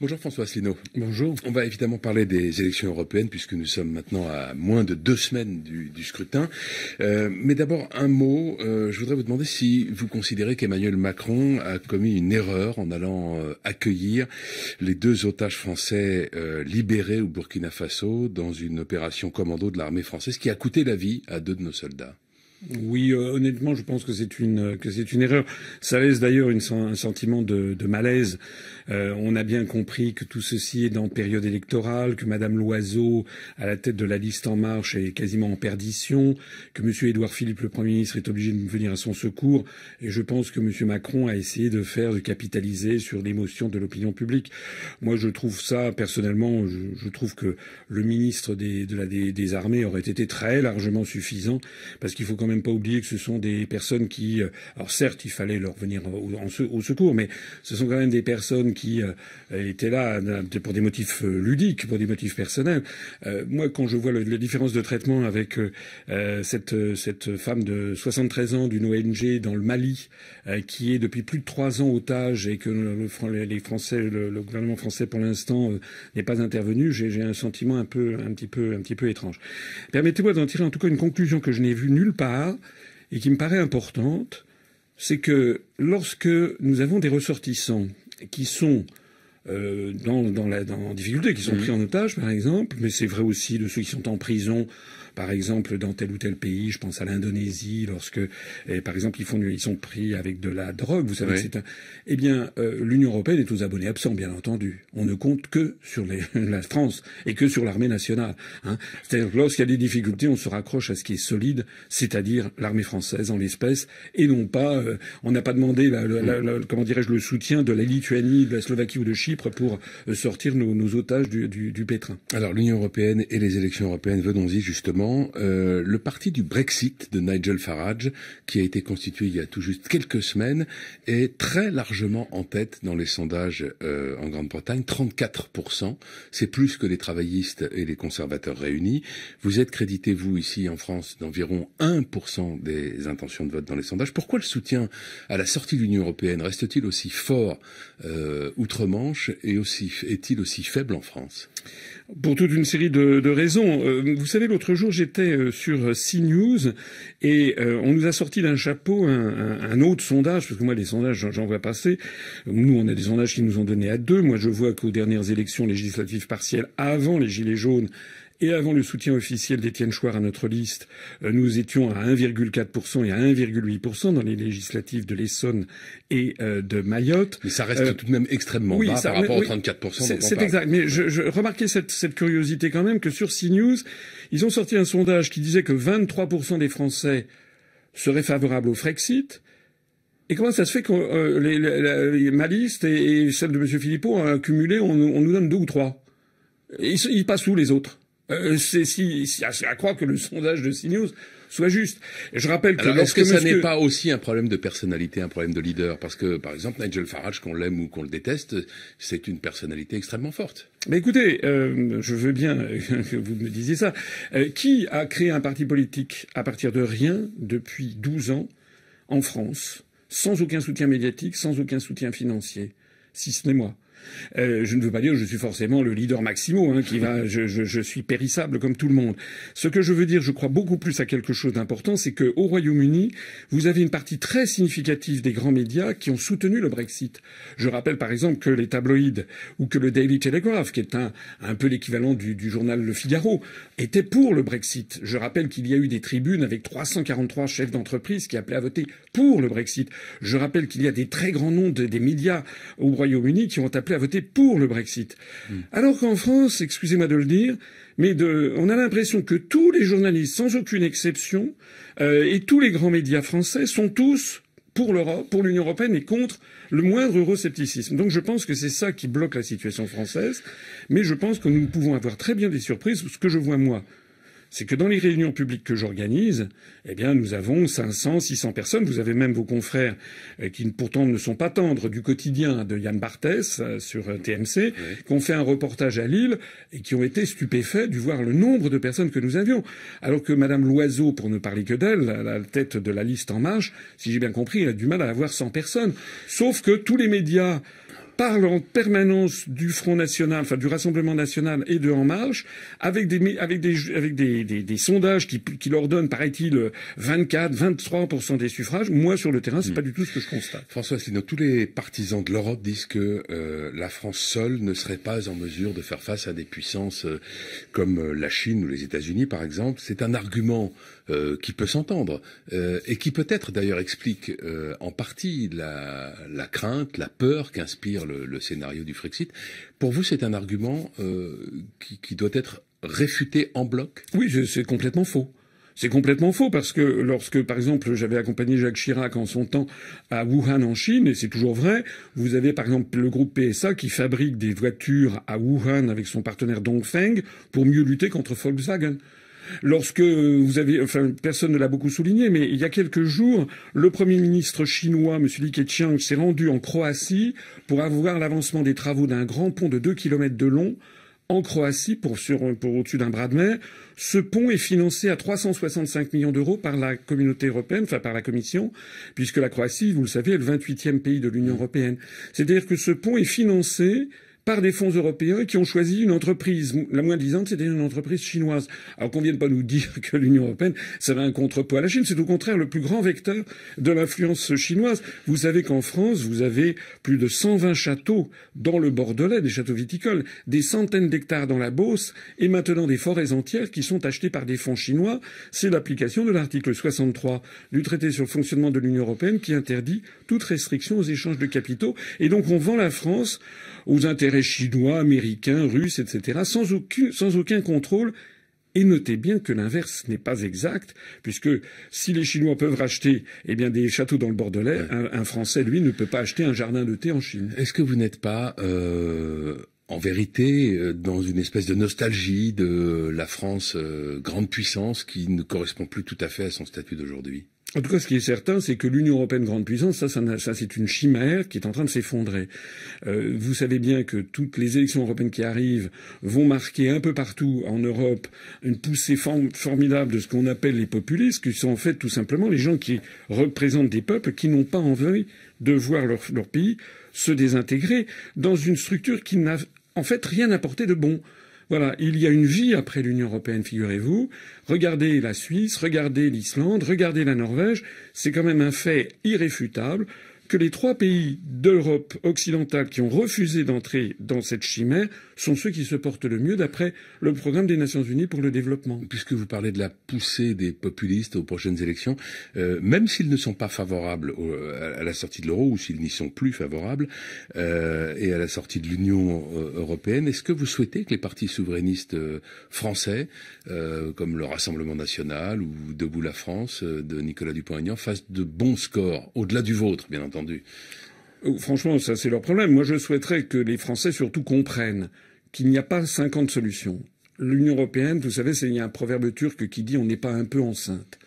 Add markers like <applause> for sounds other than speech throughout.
Bonjour François Asselineau. Bonjour. On va évidemment parler des élections européennes puisque nous sommes maintenant à moins de deux semaines du, scrutin. Euh, mais d'abord un mot, euh, je voudrais vous demander si vous considérez qu'Emmanuel Macron a commis une erreur en allant euh, accueillir les deux otages français libérés au Burkina Faso dans une opération commando de l'armée française qui a coûté la vie à deux de nos soldats. Oui, euh, honnêtement, je pense que c'est une que c'est une erreur. Ça laisse d'ailleurs un sentiment de, malaise. Euh, on a bien compris que tout ceci est dans période électorale, que Madame Loiseau, à la tête de la liste En Marche, est quasiment en perdition, que Monsieur Édouard Philippe, le Premier ministre, est obligé de venir à son secours. Et je pense que Monsieur Macron a essayé de faire, de capitaliser sur l'émotion de l'opinion publique. Moi, je trouve ça personnellement, je, trouve que le ministre des, de la, des, armées aurait été très largement suffisant, parce qu'il faut quand même pas oublier que ce sont des personnes qui, euh, alors certes, il fallait leur venir au, secours, mais ce sont quand même des personnes qui euh, étaient là euh, pour des motifs ludiques, pour des motifs personnels. moi, quand je vois la différence de traitement avec cette, cette femme de 73 ans d'une ONG dans le Mali, qui est depuis plus de trois ans otage et que le, les Français, le, gouvernement français pour l'instant n'est pas intervenu, j'ai un sentiment un peu, un petit peu, un petit peu étrange. Permettez-moi d'en tirer en tout cas une conclusion que je n'ai vue nulle part et qui me paraît importante, c'est que lorsque nous avons des ressortissants qui sont euh, dans, dans, la dans difficulté, qui sont mhm. pris en otage, par exemple, mais c'est vrai aussi de ceux qui sont en prison par exemple dans tel ou tel pays, je pense à l'Indonésie, lorsque eh, par exemple ils, font, ils sont pris avec de la drogue, vous savez, c'est un... eh bien euh, l'Union européenne est aux abonnés absents, bien entendu. On ne compte que sur les... <laughs> la France et que sur l'armée nationale. Hein. C'est-à-dire lorsqu'il y a des difficultés, on se raccroche à ce qui est solide, c'est-à-dire l'armée française en l'espèce, et non pas, euh, on n'a pas demandé, comment dirais-je, le soutien de la Lituanie, de la Slovaquie ou de Chypre pour euh, sortir nos, otages du, pétrin. Alors l'Union européenne et les élections européennes, venons-y justement. Euh, le parti du Brexit de Nigel Farage, qui a été constitué il y a tout juste quelques semaines, est très largement en tête dans les sondages euh, en Grande-Bretagne, 34%. C'est plus que les travaillistes et les conservateurs réunis. Vous êtes crédité, vous, ici en France, d'environ 1% des intentions de vote dans les sondages. Pourquoi le soutien à la sortie de l'Union européenne reste-t-il aussi fort outre-Manche est aussi est-il aussi faible en France Pour toute une série de, raisons. Euh, vous savez, l'autre jour, j'étais euh, sur euh, CNews et on nous a sorti d'un chapeau un, autre sondage, parce que moi, les sondages, j'en vois passer. Nous, on a des sondages qui nous ont donné à deux. Moi, je vois qu'aux dernières élections législatives partielles, avant les Gilets jaunes, et avant le soutien officiel d'Étienne Chouard à notre liste, euh, nous étions à 1,4% et à 1,8% dans les législatives de l'Essonne et euh, de Mayotte. Mais ça reste tout de même extrêmement bas par rapport aux 34%. C'est exact. Mais je, je remarquais cette, cette, curiosité quand même que sur CNews, ils ont sorti un sondage qui disait que 23% des Français seraient favorables au Frexit. Et comment ça se fait que euh, ma liste et, celle de M. Philippot a cumulé, on, nous donne deux ou trois. Ils, ils passent où les autres euh, euh, ah, c'est à croire que le <laughs> sondage de CNews soit juste. je rappelle que est-ce que ça n'est pas aussi un problème de personnalité, un problème de leader Parce que, par exemple, Nigel Farage, qu'on l'aime ou qu'on le déteste, c'est une personnalité extrêmement forte. Mais écoutez, euh, je veux bien <laughs> que vous me disiez ça. qui a créé un parti politique à partir de rien depuis 12 ans en France, sans aucun soutien médiatique, sans aucun soutien financier, si ce n'est moi euh, je ne veux pas dire que je suis forcément le leader maximo, hein, qui va, je, suis périssable comme tout le monde. Ce que je veux dire, je crois beaucoup plus à quelque chose d'important, c'est qu'au Royaume-Uni, vous avez une partie très significative des grands médias qui ont soutenu le Brexit. Je rappelle par exemple que les tabloïds ou que le Daily Telegraph, qui est un, un peu l'équivalent du, journal Le Figaro, étaient pour le Brexit. Je rappelle qu'il y a eu des tribunes avec 343 chefs d'entreprise qui appelaient à voter pour le Brexit. Je rappelle qu'il y a des très grands noms des médias au Royaume-Uni qui ont appelé a à voter pour le Brexit. Hmm. Alors qu'en France, excusez-moi de le dire, mais on a l'impression que tous les journalistes, sans aucune exception, euh, et tous les grands médias français sont tous pour l'Europe, pour l'Union européenne et contre le moindre euroscepticisme. Donc je pense que c'est ça qui bloque la situation française, mais je pense que nous pouvons avoir très bien des surprises. Ce que je vois moi c'est que dans les réunions publiques que j'organise, eh bien, nous avons 500, 600 personnes. Vous avez même vos confrères euh, qui pourtant ne sont pas tendres du quotidien de Yann Barthès euh, sur euh, TMC, qui ont fait un reportage à Lille et qui ont été stupéfaits du voir le nombre de personnes que nous avions. Alors que Madame Loiseau, pour ne parler que d'elle, la tête de la liste En Marche, si j'ai bien compris, elle a du mal à avoir 100 personnes. Sauf que tous les médias parle en permanence du Front National, enfin du Rassemblement National et de En Marche, avec des, avec des, avec des, des, sondages qui, qui, leur donnent, paraît-il, 24, 23% des suffrages. Moi, sur le terrain, c'est n'est hmm. pas du tout ce que je constate. François Asselineau, tous les partisans de l'Europe disent que euh, la France seule ne serait pas en mesure de faire face à des puissances euh, comme euh, la Chine ou les États-Unis, par exemple. C'est un argument euh, qui peut s'entendre euh, et qui peut-être d'ailleurs explique euh, en partie la, crainte, la peur qu'inspire le, scénario du Frexit. Pour vous, c'est un argument qui, qui doit être réfuté en bloc Oui, c'est complètement faux. C'est complètement faux parce que lorsque, par exemple, j'avais accompagné Jacques Chirac en son temps à Wuhan en Chine, et c'est toujours vrai, vous avez par exemple le groupe PSA qui fabrique des voitures à Wuhan avec son partenaire Dongfeng pour mieux lutter contre Volkswagen lorsque vous avez, enfin, personne ne l'a beaucoup souligné, mais il y a quelques jours, le Premier ministre chinois, M. Li Keqiang, s'est rendu en Croatie pour avoir l'avancement des travaux d'un grand pont de 2 km de long en Croatie pour, sur, pour au-dessus d'un bras de mer. Ce pont est financé à 365 millions d'euros par la communauté européenne, enfin par la Commission, puisque la Croatie, vous le savez, est le 28e pays de l'Union européenne. C'est-à-dire que ce pont est financé par des fonds européens qui ont choisi une entreprise, la moins disante, c'était une entreprise chinoise. Alors qu'on vienne pas nous <laughs> dire que l'Union européenne ça va un contrepoids à la Chine, c'est au contraire le plus grand vecteur de l'influence chinoise. Vous savez qu'en France, vous avez plus de 120 châteaux dans le Bordelais, des châteaux viticoles, des centaines d'hectares dans la Beauce, et maintenant des forêts entières qui sont achetées par des fonds chinois. C'est l'application de l'article 63 du traité sur le fonctionnement de l'Union européenne qui interdit toute restriction aux échanges de capitaux. Et donc on vend la France aux intérêts chinois, américains, russes, etc., sans aucun, contrôle et notez bien que l'inverse n'est pas exact, puisque si les Chinois peuvent racheter eh bien, des châteaux dans le Bordelais, un, Français, lui, ne peut pas acheter un jardin de thé en Chine. Est-ce que vous n'êtes pas... Euh, en vérité, euh, dans une espèce de nostalgie de la France euh, grande puissance qui ne correspond plus tout à fait à son statut d'aujourd'hui en tout cas, ce qui est certain, c'est que l'Union européenne grande puissance, ça, ça, c'est une chimère qui est en train de s'effondrer. Euh, vous savez bien que toutes les élections européennes qui arrivent vont marquer un peu partout en Europe une poussée formidable de ce qu'on appelle les populistes, qui sont en fait tout simplement les gens qui représentent des peuples qui n'ont pas envie de voir leur, pays se désintégrer dans une structure qui n'a en fait rien apporté de bon. Voilà, il y a une vie après l'Union européenne, figurez-vous. Regardez la Suisse, regardez l'Islande, regardez la Norvège, c'est quand même un fait irréfutable que les trois pays d'Europe occidentale qui ont refusé d'entrer dans cette chimère sont ceux qui se portent le mieux d'après le programme des Nations Unies pour le développement. Puisque vous parlez de la poussée des populistes aux prochaines élections, euh, même s'ils ne sont pas favorables à la sortie de l'euro ou s'ils n'y sont plus favorables euh, et à la sortie de l'Union euh, européenne, est-ce que vous souhaitez que les partis souverainistes français, comme le Rassemblement national ou Debout la France de Nicolas Dupont-Aignan, fassent de bons scores au-delà du vôtre, bien entendu? Oh, franchement, ça c'est leur problème. Moi, je souhaiterais que les Français surtout comprennent qu'il n'y a pas 50 solutions. L'Union européenne, vous savez, il y a un proverbe turc qui dit on n'est pas un peu enceinte.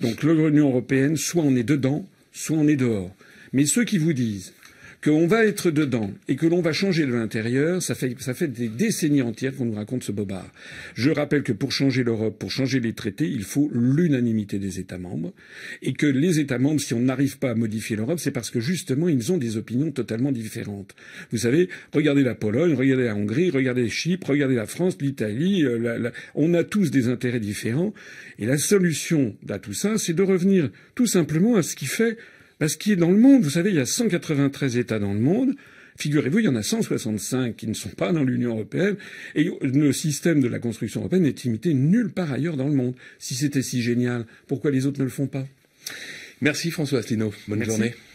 Donc l'Union européenne, soit on est dedans, soit on est dehors. Mais ceux qui vous disent qu'on va être dedans et que l'on va changer de l'intérieur, ça fait, des décennies entières qu'on nous raconte ce bobard. Je rappelle que pour changer l'Europe, pour changer les traités, il faut l'unanimité des États membres et que les États membres, si on n'arrive pas à modifier l'Europe, c'est parce que justement, ils ont des opinions totalement différentes. Vous savez, regardez la Pologne, regardez la Hongrie, regardez Chypre, regardez la France, l'Italie, euh, on a tous des intérêts différents et la solution à tout ça, c'est de revenir tout simplement à ce qui fait parce qu'il est dans le monde, vous savez, il y a 193 États dans le monde. Figurez-vous, il y en a 165 qui ne sont pas dans l'Union européenne, et le système de la construction européenne n'est imité nulle part ailleurs dans le monde. Si c'était si génial, pourquoi les autres ne le font pas Merci François Asselineau. Bonne journée.